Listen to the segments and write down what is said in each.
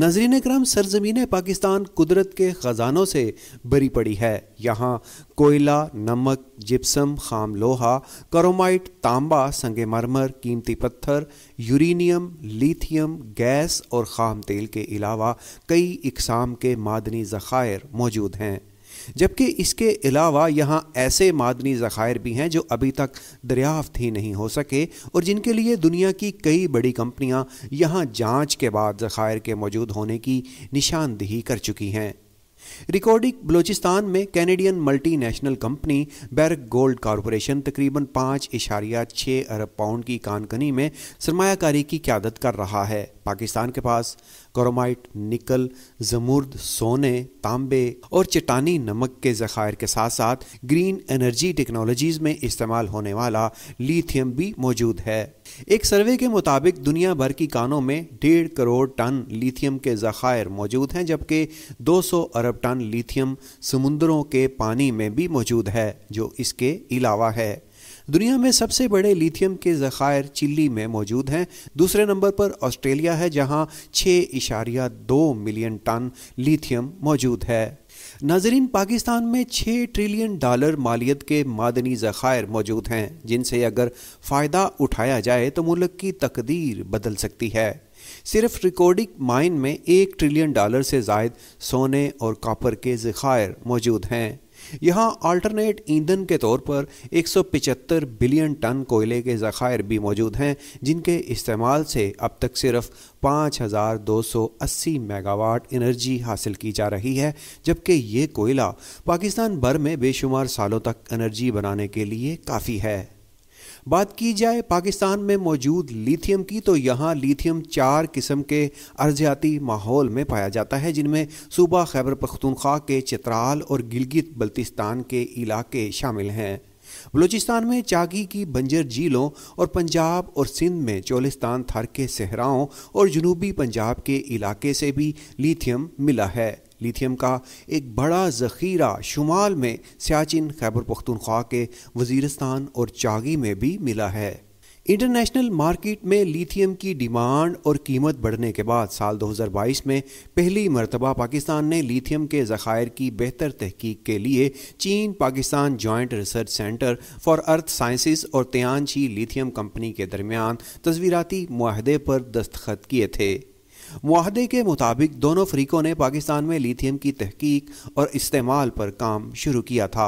नजरीन क्रम सरजमीन पाकिस्तान कुदरत के ख़जानों से भरी पड़ी है यहाँ कोयला नमक जिप्सम खाम लोहा करोमाइट तांबा संगे मरमर कीमती पत्थर यूरेनियम लिथियम गैस और खाम तेल के अलावा कई इकसाम के मादनी ज़ख़ायर मौजूद हैं जबकि इसके अलावा यहाँ ऐसे मादनी ज़खायर भी हैं जो अभी तक दरियाफ्त ही नहीं हो सके और जिनके लिए दुनिया की कई बड़ी कंपनियाँ यहाँ जाँच के बाद ज़खायर के मौजूद होने की निशानदेही कर चुकी हैं रिकॉर्डिंग बलूचिस्तान में Canadian multinational company Barrick Gold Corporation तकरीबन पाँच इशारिया छः अरब पाउंड की कानकनी में सरमाकारी की क्यादत कर रहा है पाकिस्तान के पास क्रोमाइट निकल जमुर्द सोने तांबे और चटानी नमक के ज़खायर के साथ साथ ग्रीन एनर्जी टेक्नोलॉजीज़ में इस्तेमाल होने वाला लिथियम भी मौजूद है एक सर्वे के मुताबिक दुनिया भर की कानों में डेढ़ करोड़ टन लिथियम के ज़खायर मौजूद हैं जबकि 200 अरब टन लिथियम समुंदरों के पानी में भी मौजूद है जो इसके अलावा है दुनिया में सबसे बड़े लिथियम के ज़खायर चिल्ली में मौजूद हैं दूसरे नंबर पर ऑस्ट्रेलिया है जहां छः इशारिया दो मिलियन टन लिथियम मौजूद है नाजरीन पाकिस्तान में छः ट्रिलियन डॉलर मालियत के मादनी ज़खायर मौजूद हैं जिनसे अगर फ़ायदा उठाया जाए तो मुल्क की तकदीर बदल सकती है सिर्फ रिकॉर्डिंग माइन में एक ट्रिलियन डॉलर से जायद सोने और कॉपर के ज़खायर मौजूद हैं यहाँ अल्टरनेट ईंधन के तौर पर 175 बिलियन टन कोयले के ज़खायर भी मौजूद हैं जिनके इस्तेमाल से अब तक सिर्फ 5280 मेगावाट एनर्जी हासिल की जा रही है जबकि ये कोयला पाकिस्तान भर में बेशुमार सालों तक एनर्जी बनाने के लिए काफ़ी है बात की जाए पाकिस्तान में मौजूद लिथियम की तो यहाँ लिथियम चार किस्म के अर्जियाती माहौल में पाया जाता है जिनमें सूबा खैबर पख्तूनख्वा के चित्राल और गिलगित बल्तिस्तान के इलाके शामिल हैं बलूचिस्तान में चागी की बंजर झीलों और पंजाब और सिंध में चोलिस्तान थर के सहराओं और जनूबी पंजाब के इलाके से भी लिथियम मिला है लिथियम का एक बड़ा ज़ख़ीरा शुमाल में सियाचिन खैबर पख्तूनख्वा के वजीरस्तान और चागी में भी मिला है इंटरनेशनल मार्केट में लिथियम की डिमांड और कीमत बढ़ने के बाद साल 2022 में पहली मरतबा पाकिस्तान ने लिथियम के ज़ख़ायर की बेहतर तहकीक के लिए चीन Pakistan joint research centre for earth sciences और त्यानशी लिथियम कंपनी के दरमियान तस्वीराती माहदे पर दस्तखत किए थे माहदे के मुताबिक दोनों फरीकों ने पाकिस्तान में लिथियम की तहकीक और इस्तेमाल पर काम शुरू किया था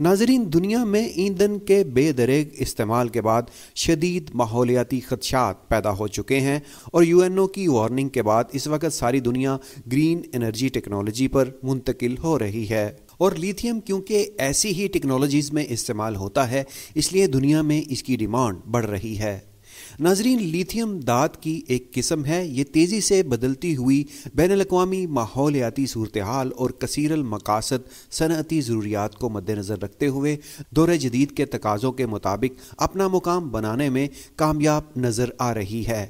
नाजरीन दुनिया में ईंधन के बेदरेग इस्तेमाल के बाद शदीद माहौलियाती खदशात पैदा हो चुके हैं और यू एन ओ की वार्निंग के बाद इस वक्त सारी दुनिया ग्रीन एनर्जी टेक्नोलॉजी पर मुंतकिल हो रही है और लिथियम क्योंकि ऐसी ही टेक्नोलॉजीज़ में इस्तेमाल होता है इसलिए दुनिया में इसकी डिमांड बढ़ रही है नाजरीन लिथियम दात की एक किस्म है ये तेज़ी से बदलती हुई बैन अवी माहौलियाती सूरत हाल और कसरल मकासद सनती ज़रूरियात को मद्दनज़र रखते हुए दौरे जदीद के तकाज़ों के मुताबिक अपना मुकाम बनाने में कामयाब नज़र आ रही है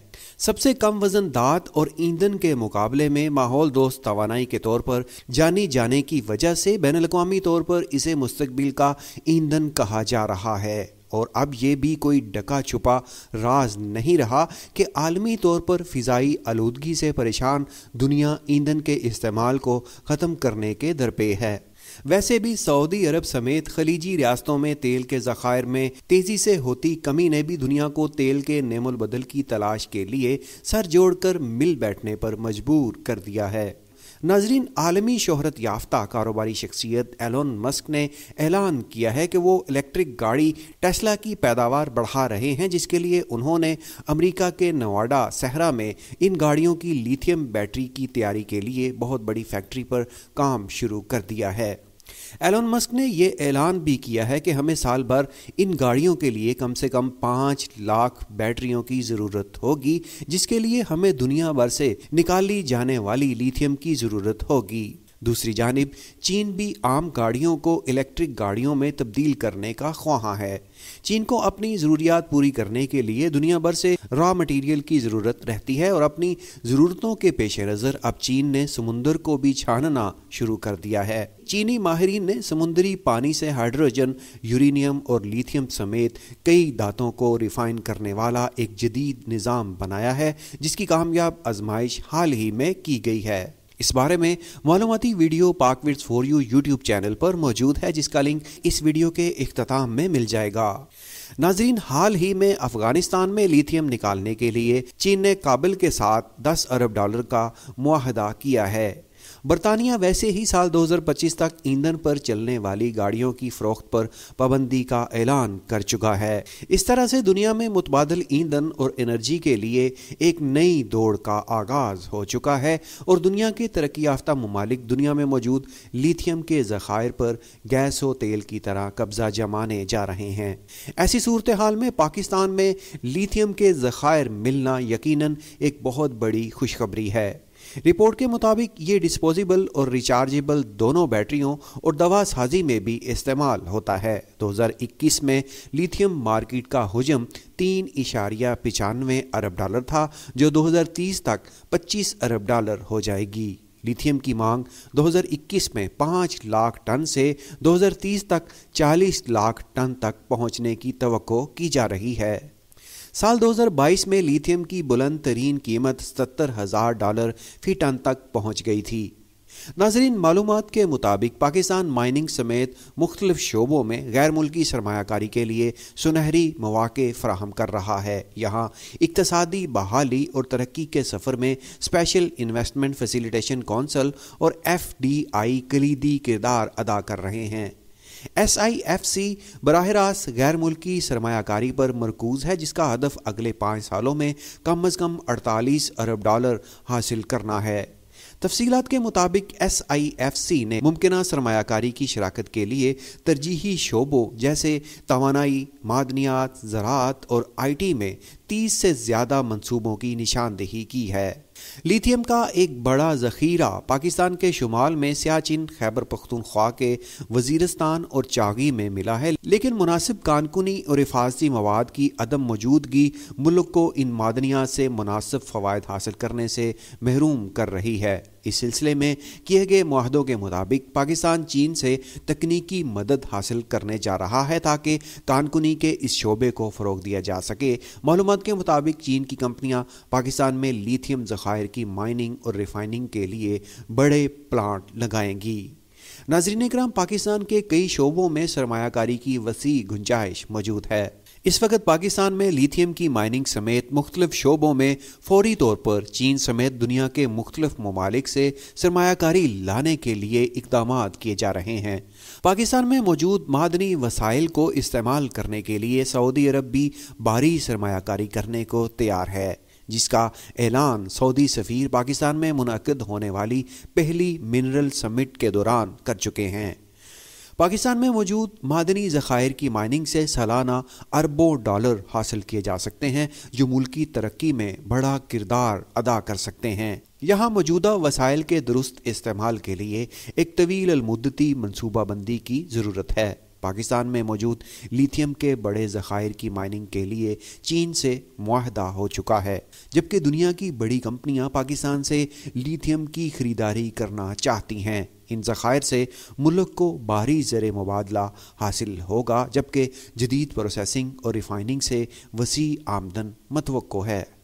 सबसे कम वजन दात और ईंधन के मुकाबले में माहौल दोस्त तोानाई के तौर पर जानी जाने की वजह से बैन अवी तौर पर इसे मुस्तबिल का ईंधन कहा जा रहा है और अब ये भी कोई डका छुपा राज नहीं रहा कि आलमी तौर पर फ़िज़ाई आलूदगी से परेशान दुनिया ईंधन के इस्तेमाल को ख़त्म करने के दरपे है वैसे भी सऊदी अरब समेत खलीजी रियासतों में तेल के ज़खायर में तेज़ी से होती कमी ने भी दुनिया को तेल के नेमुल बदल की तलाश के लिए सर जोड़कर मिल बैठने पर मजबूर कर दिया है नाजरीन आलमी शहरत याफ्ता कारोबारी शख्सियत एलोन मस्क ने ऐलान किया है कि वो इलेक्ट्रिक गाड़ी टेस्ला की पैदावार बढ़ा रहे हैं जिसके लिए उन्होंने अमेरिका के नवाडा सहरा में इन गाड़ियों की लिथियम बैटरी की तैयारी के लिए बहुत बड़ी फैक्ट्री पर काम शुरू कर दिया है एलोन मस्क ने यह ऐलान भी किया है कि हमें साल भर इन गाड़ियों के लिए कम से कम पाँच लाख बैटरियों की ज़रूरत होगी जिसके लिए हमें दुनिया भर से निकाली जाने वाली लिथियम की ज़रूरत होगी दूसरी जानब चीन भी आम गाड़ियों को इलेक्ट्रिक गाड़ियों में तब्दील करने का ख्वाहा है चीन को अपनी ज़रूरियात पूरी करने के लिए दुनिया भर से रॉ मटेरियल की ज़रूरत रहती है और अपनी ज़रूरतों के पेश नज़र अब चीन ने समुंदर को भी छानना शुरू कर दिया है चीनी माहरीन ने समुंदरी पानी से हाइड्रोजन यूरेनियम और लिथियम समेत कई दांतों को रिफाइन करने वाला एक जदीद निज़ाम बनाया है जिसकी कामयाब आजमाइश हाल ही में की गई है इस बारे में मालूमती video Pakwits for you YouTube channel पर मौजूद है जिसका लिंक इस वीडियो के अख्ताम में मिल जाएगा नाजरीन हाल ही में अफगानिस्तान में लिथियम निकालने के लिए चीन ने काबिल के साथ 10 अरब डॉलर का मुआहदा किया है बरतानिया वैसे ही साल 2025 तक ईंधन पर चलने वाली गाड़ियों की फरोख्त पर पाबंदी का ऐलान कर चुका है इस तरह से दुनिया में मुतबादल ईंधन और एनर्जी के लिए एक नई दौड़ का आगाज हो चुका है और दुनिया के तरक्की याफ्ता ममालिक दुनिया में मौजूद लिथियम के ज़खायर पर गैस और तेल की तरह कब्जा जमाने जा रहे हैं ऐसी सूरत हाल में पाकिस्तान में लिथियम के ज़खायर मिलना यकीन एक बहुत बड़ी खुशखबरी है रिपोर्ट के मुताबिक ये डिस्पोजेबल और रिचार्जेबल दोनों बैटरियों और दवा साजी में भी इस्तेमाल होता है 2021 में लिथियम मार्केट का हजम तीन इशारिया पचानवे अरब डॉलर था जो 2030 तक 25 अरब डॉलर हो जाएगी लिथियम की मांग 2021 में 5 लाख टन से 2030 तक 40 लाख टन तक पहुंचने की तो की जा रही है साल 2022 में लिथियम की बुलंद तरीन कीमत सत्तर हजार डॉलर फी टन तक पहुंच गई थी नाजरीन मालूम के मुताबिक पाकिस्तान माइनिंग समेत मुख्तलिफ शोबों में गैर मुल्की सरमाकारी के लिए सुनहरी मौाक़े फ्राहम कर रहा है यहाँ इकतसादी बहाली और तरक्की के सफ़र में स्पेशल इन्वेस्टमेंट फैसिलिटेशन कौंसल और एफ डी आई कलीदी किरदार अदा कर रहे हैं एस आई एफ सी बरह रास्त गैर मुल्की सरमाकारी पर मरकूज है जिसका हदफ अगले पाँच सालों में कम अज़ कम अड़तालीस अरब डॉलर हासिल करना है तफसीत के मुताबिक एस आई एफ सी ने मुमकिन सरमाकारी की शराकत के लिए तरजीही शोबों जैसे तोानाई मादनियात ज़रात और आई टी में तीस से ज़्यादा मनसूबों की निशानदेही की है लिथियम का एक बड़ा ज़ख़ीरा पाकिस्तान के शुमाल में सियाचिन खैबर पख्तूनख्वा के वजीरस्तान और चागी में मिला है लेकिन मुनासिब कानकुनी और हिफाजती मवाद की अदम मौजूदगी मुल्क को इन मादनिया से मुनासिब फ़वाद हासिल करने से महरूम कर रही है इस सिलसिले में किए गए माहदों के मुताबिक पाकिस्तान चीन से तकनीकी मदद हासिल करने जा रहा है ताकि तानकुनी के इस शोबे को फ़रोग दिया जा सके मालूम के मुताबिक चीन की कंपनियाँ पाकिस्तान में लीथियम ज़खायर की माइनिंग और रिफाइनिंग के लिए बड़े प्लांट लगाएंगी नाजरीन कराम पाकिस्तान के कई शोबों में सरमाकारी की वसी गुंजाइश मौजूद है इस वक्त पाकिस्तान में लिथियम की माइनिंग समेत मुख्तलिफ शोबों में फौरी तौर पर चीन समेत दुनिया के मुख्तलिफ ममालिक से सरमाकारी लाने के लिए इकदाम किए जा रहे हैं पाकिस्तान में मौजूद मादनी वसाइल को इस्तेमाल करने के लिए सऊदी अरब भी भारी सरमाकारी करने को तैयार है जिसका ऐलान सऊदी सफ़ीर पाकिस्तान में मुनद होने वाली पहली मिनरल समिट के दौरान कर चुके हैं पाकिस्तान में मौजूद मादनी ज़खायर की माइनिंग से सालाना अरबों डॉलर हासिल किए जा सकते हैं जो मुल्की तरक्की में बड़ा किरदार अदा कर सकते हैं यहाँ मौजूदा वसाइल के दुरुस्त इस्तेमाल के लिए एक तवील अलमुद्दती मनसूबाबंदी की ज़रूरत है पाकिस्तान में मौजूद लिथियम के बड़े ज़खायर की माइनिंग के लिए चीन से माहदा हो चुका है जबकि दुनिया की बड़ी कंपनियां पाकिस्तान से लिथियम की खरीदारी करना चाहती हैं इन ज़खायर से मुल्क को बाहरी ज़र मुबादला हासिल होगा जबकि जदीद प्रोसेसिंग और रिफाइनिंग से वसी आमदन मतवक़ है